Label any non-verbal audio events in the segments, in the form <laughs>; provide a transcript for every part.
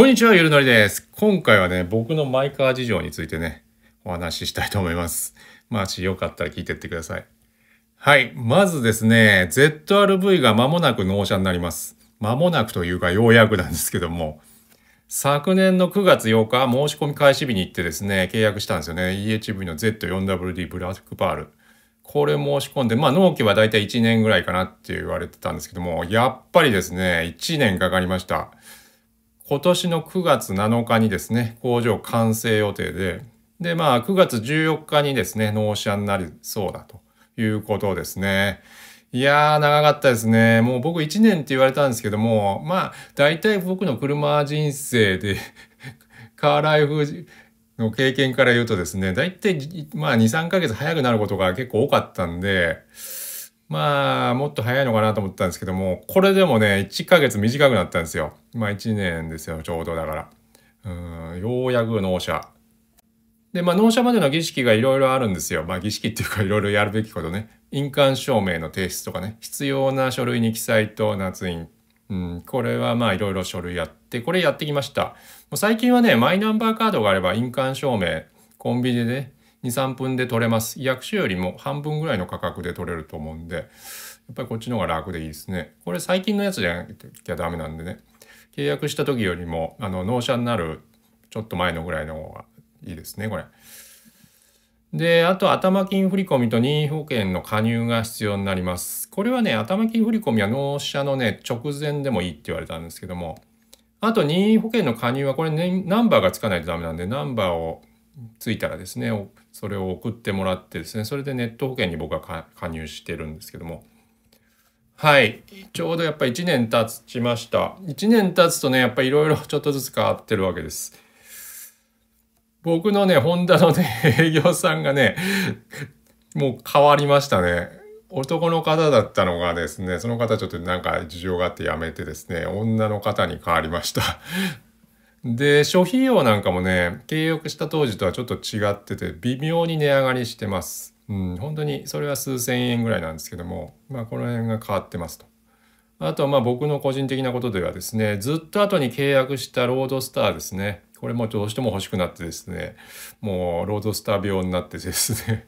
こんにちは、ゆるのりです。今回はね、僕のマイカー事情についてね、お話ししたいと思います。まあ、しよかったら聞いてってください。はい。まずですね、ZRV が間もなく納車になります。間もなくというか、ようやくなんですけども、昨年の9月8日、申し込み開始日に行ってですね、契約したんですよね。EHV の Z4WD ブラックパール。これ申し込んで、まあ納期はだいたい1年ぐらいかなって言われてたんですけども、やっぱりですね、1年かかりました。今年の9月7日にですね、工場完成予定で、で、まあ、9月14日にですね、納車になりそうだということですね。いやー、長かったですね。もう僕1年って言われたんですけども、まあ、大体僕の車人生で <laughs> カーライフの経験から言うとですね、大体、まあ、2、3ヶ月早くなることが結構多かったんで、まあ、もっと早いのかなと思ったんですけども、これでもね、1ヶ月短くなったんですよ。まあ、1年ですよ、ちょうどだから。うん、ようやく納車。で、まあ、納車までの儀式がいろいろあるんですよ。まあ、儀式っていうか、いろいろやるべきことね。印鑑証明の提出とかね、必要な書類に記載と捺印。うん、これはまあいろいろ書類やって、これやってきました。もう最近はね、マイナンバーカードがあれば印鑑証明、コンビニでね、23分で取れます役所よりも半分ぐらいの価格で取れると思うんでやっぱりこっちの方が楽でいいですねこれ最近のやつじゃなきゃダメなんでね契約した時よりもあの納車になるちょっと前のぐらいの方がいいですねこれ。で、あと、頭金振込と任意保険の加入が必要になります。これはね、頭金振込は納車のね、直前でもいいって言われたんですけども、あと任意保険の加入はこれ、ね、ナンバーがつかないとダメなんで、ナンバーを着いたらですねそれを送ってもらってですねそれでネット保険に僕は加入してるんですけどもはいちょうどやっぱ1年経ちました1年経つとねやっぱいろいろ <laughs> ちょっとずつ変わってるわけです僕のねホンダのね <laughs> 営業さんがねもう変わりましたね男の方だったのがですねその方ちょっとなんか事情があって辞めてですね女の方に変わりましたで、諸費用なんかもね、契約した当時とはちょっと違ってて、微妙に値上がりしてます。うん、本当にそれは数千円ぐらいなんですけども、まあ、この辺が変わってますと。あとはまあ僕の個人的なことではですね、ずっと後に契約したロードスターですね。これもどうしても欲しくなってですね、もうロードスター病になってですね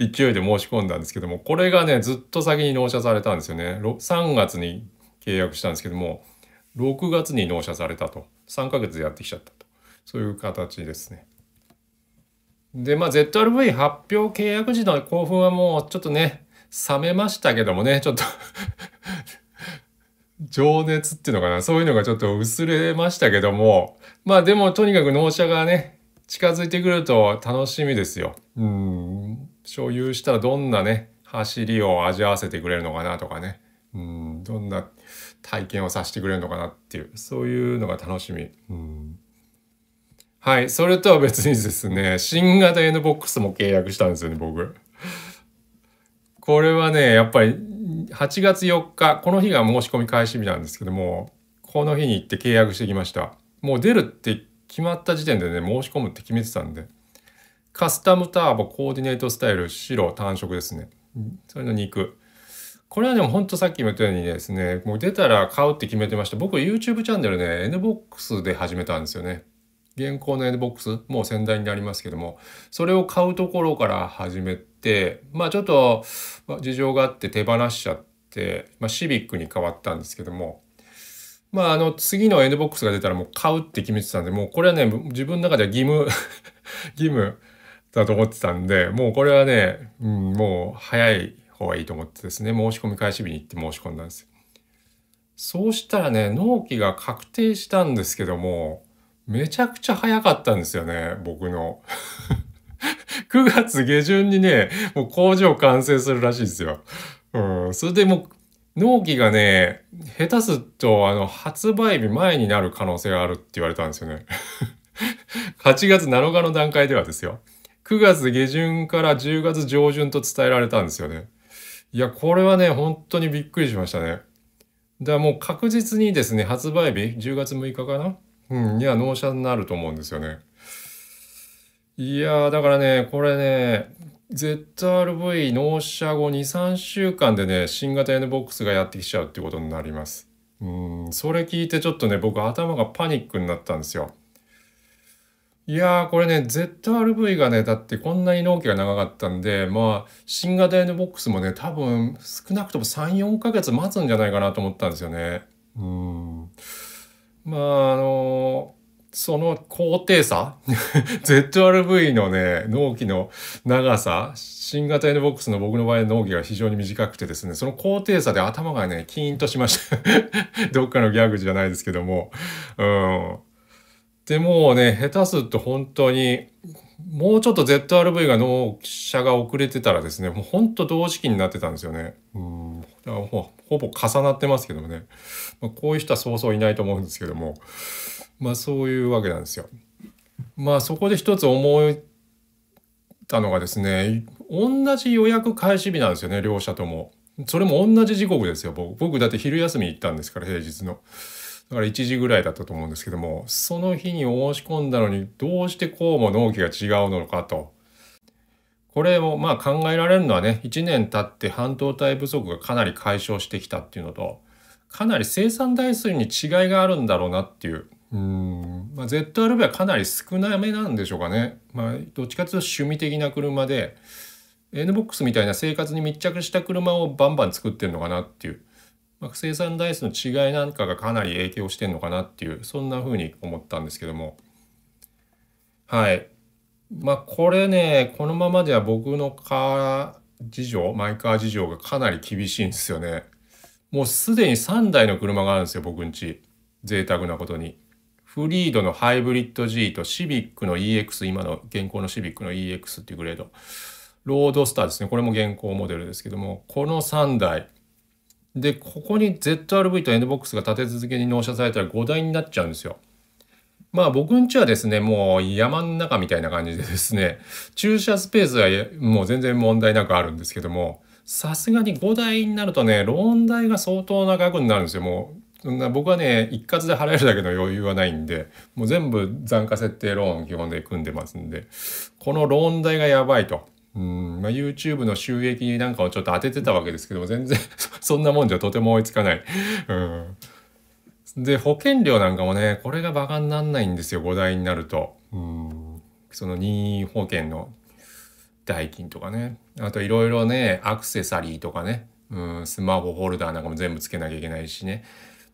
<laughs> 勢いで申し込んだんですけども、これがね、ずっと先に納車されたんですよね。3月に契約したんですけども、6月に納車されたと3ヶ月でやってきちゃったとそういう形ですね。でまあ ZRV 発表契約時の興奮はもうちょっとね冷めましたけどもねちょっと <laughs> 情熱っていうのかなそういうのがちょっと薄れましたけどもまあでもとにかく納車がね近づいてくると楽しみですよ。うん所有したらどんなね走りを味わわせてくれるのかなとかねうんどんな体験をさせてくれるのかなっていうそういうのが楽しみ。うんはい、それとは別にですね、新型 NBOX も契約したんですよね、僕。これはね、やっぱり8月4日、この日が申し込み開始日なんですけども、この日に行って契約してきました。もう出るって決まった時点でね、申し込むって決めてたんで。カスタムターボコーディネートスタイル白単色ですね。それの肉。これはでも本当さっきも言ったようにですね、もう出たら買うって決めてまして、僕 YouTube チャンネルね、NBOX で始めたんですよね。現行の NBOX、もう先代になりますけども、それを買うところから始めて、まあちょっと事情があって手放しちゃって、まあシビックに変わったんですけども、まああの次の NBOX が出たらもう買うって決めてたんで、もうこれはね、自分の中では義務 <laughs> 義務だと思ってたんで、もうこれはね、うん、もう早い方がいいと思ってですね、申し込み開始日に行って申し込んだんです。そうしたらね、納期が確定したんですけども、めちゃくちゃ早かったんですよね、僕の。9 <laughs> 月下旬にね、もう工場完成するらしいですよ。うん、それでもう、納期がね、下手すっと、あの、発売日前になる可能性があるって言われたんですよね。8 <laughs> 月7日の段階ではですよ。9月下旬から10月上旬と伝えられたんですよね。いや、これはね、本当にびっくりしましたね。だからもう確実にですね、発売日、10月6日かなうん、には納車になると思うんですよね。いやー、だからね、これね、ZRV 納車後2、3週間でね、新型 NBOX がやってきちゃうってことになります。うん、それ聞いてちょっとね、僕頭がパニックになったんですよ。いやーこれね ZRV がねだってこんなに納期が長かったんでまあ新型 N b o x もね多分少なくとも34ヶ月待つんじゃないかなと思ったんですよね。うんまああのー、その高低差 ZRV <laughs> のね納期の長さ新型 N b o x の僕の場合納期が非常に短くてですねその高低差で頭がねキーンとしました <laughs> どっかのギャグじゃないですけどもうん。でもうね下手すると本当にもうちょっと ZRV が納車が遅れてたらですねもうほんと同時期になってたんですよね。うんだからほぼ重なってますけどもね、まあ、こういう人はそうそういないと思うんですけどもまあそういうわけなんですよ。まあそこで一つ思ったのがですね同じ予約開始日なんですよね両者とも。それも同じ時刻ですよ僕だって昼休み行ったんですから平日の。だから1時ぐらいだったと思うんですけども、その日に申し込んだのにどうしてこうも納期が違うのかと。これをまあ考えられるのはね、1年経って半導体不足がかなり解消してきたっていうのと、かなり生産台数に違いがあるんだろうなっていう。うん、まあ、ZRB はかなり少なめなんでしょうかね。まあ、どっちかというと趣味的な車で、NBOX みたいな生活に密着した車をバンバン作ってるのかなっていう。まあ、生産台数の違いなんかがかなり影響してんのかなっていうそんな風に思ったんですけどもはいまあこれねこのままでは僕のカー事情マイカー事情がかなり厳しいんですよねもうすでに3台の車があるんですよ僕んち贅沢なことにフリードのハイブリッド G とシビックの EX 今の現行のシビックの EX っていうグレードロードスターですねこれも現行モデルですけどもこの3台で、ここに ZRV と NBOX が立て続けに納車されたら5台になっちゃうんですよ。まあ僕ん家はですね、もう山ん中みたいな感じでですね、駐車スペースはもう全然問題なくあるんですけども、さすがに5台になるとね、ローン代が相当な額になるんですよ。もう、そんな僕はね、一括で払えるだけの余裕はないんで、もう全部残価設定ローン基本で組んでますんで、このローン代がやばいと。うんまあ、YouTube の収益なんかをちょっと当ててたわけですけども全然 <laughs> そんなもんじゃとても追いつかない。うんで保険料なんかもねこれがバカになんないんですよ5台になると。うんその任意保険の代金とかねあといろいろねアクセサリーとかね、うん、スマホホルダーなんかも全部つけなきゃいけないしね、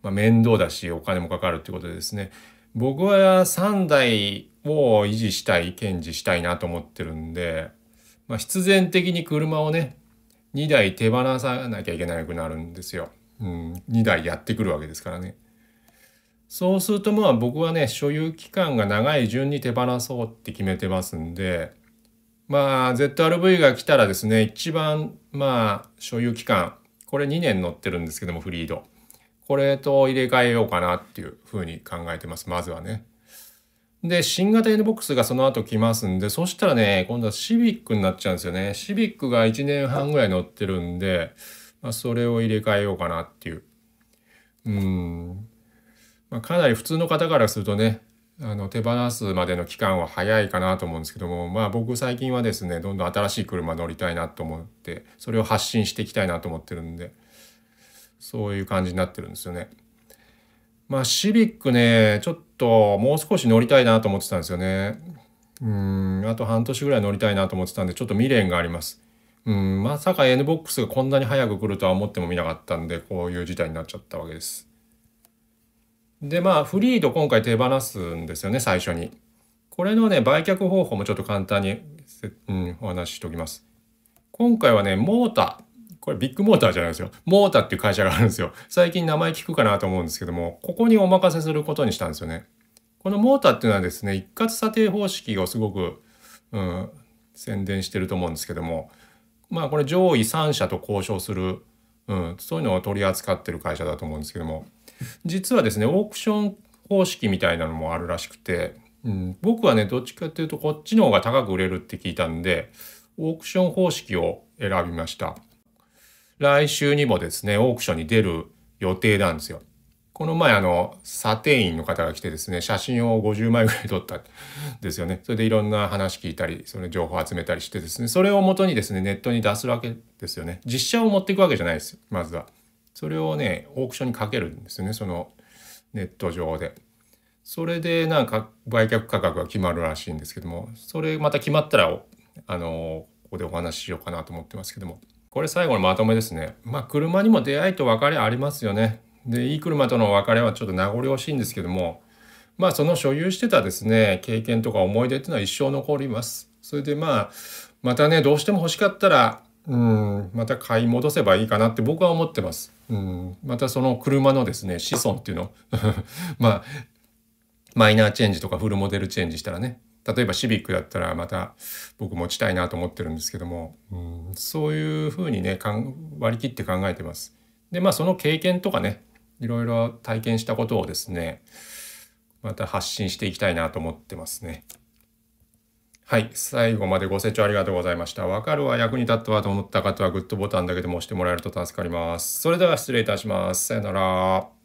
まあ、面倒だしお金もかかるってことでですね僕は3台を維持したい堅持したいなと思ってるんでまあ、必然的に車をね2台手放さなきゃいけなくなるんですよ。うん、2台やってくるわけですからね。そうするとまあ僕はね所有期間が長い順に手放そうって決めてますんでまあ ZRV が来たらですね一番まあ所有期間これ2年乗ってるんですけどもフリードこれと入れ替えようかなっていうふうに考えてますまずはね。で、新型 NBOX がその後来ますんで、そしたらね、今度はシビックになっちゃうんですよね。シビックが1年半ぐらい乗ってるんで、まあ、それを入れ替えようかなっていう。うん。まあ、かなり普通の方からするとね、あの手放すまでの期間は早いかなと思うんですけどもまあ僕最近はですねどんどん新しい車乗りたいなと思ってそれを発信していきたいなと思ってるんでそういう感じになってるんですよね。まあ、シビックね、ちょっともう少し乗りたいなと思ってたんですよね。うん、あと半年ぐらい乗りたいなと思ってたんで、ちょっと未練があります。うん、まさか NBOX がこんなに早く来るとは思ってもみなかったんで、こういう事態になっちゃったわけです。で、まあ、フリード今回手放すんですよね、最初に。これのね、売却方法もちょっと簡単に、うん、お話ししておきます。今回はね、モーター。これビッグモーターじゃないですよ。モーターっていう会社があるんですよ。最近名前聞くかなと思うんですけども、ここにお任せすることにしたんですよね。このモーターっていうのはですね、一括査定方式をすごく、うん、宣伝してると思うんですけども、まあこれ上位3社と交渉する、うん、そういうのを取り扱ってる会社だと思うんですけども、実はですね、オークション方式みたいなのもあるらしくて、うん、僕はね、どっちかっていうとこっちの方が高く売れるって聞いたんで、オークション方式を選びました。来週にもですね、オークションに出る予定なんですよ。この前、あの、査定員の方が来てですね、写真を50枚ぐらい撮ったんですよね。それでいろんな話聞いたり、その情報を集めたりしてですね、それを元にですね、ネットに出すわけですよね。実写を持っていくわけじゃないですよ、まずは。それをね、オークションにかけるんですよね、そのネット上で。それで、なんか、売却価格が決まるらしいんですけども、それまた決まったら、あの、ここでお話ししようかなと思ってますけども。これ最後のまとめですね。まあ、車にも出会いと別れありますよね。で、いい車との別れはちょっと名残惜しいんですけども、まあ、その所有してたですね、経験とか思い出っていうのは一生残ります。それでまあ、またね、どうしても欲しかったら、うん、また買い戻せばいいかなって僕は思ってます。うん、またその車のですね、子孫っていうの、<laughs> まあ、マイナーチェンジとかフルモデルチェンジしたらね、例えばシビックだったらまた僕持ちたいなと思ってるんですけども、うん、そういうふうにね割り切って考えてます。でまあその経験とかねいろいろ体験したことをですねまた発信していきたいなと思ってますね。はい。最後までご清聴ありがとうございました。わかるわ、役に立ったわと思った方はグッドボタンだけでも押してもらえると助かります。それでは失礼いたします。さよなら。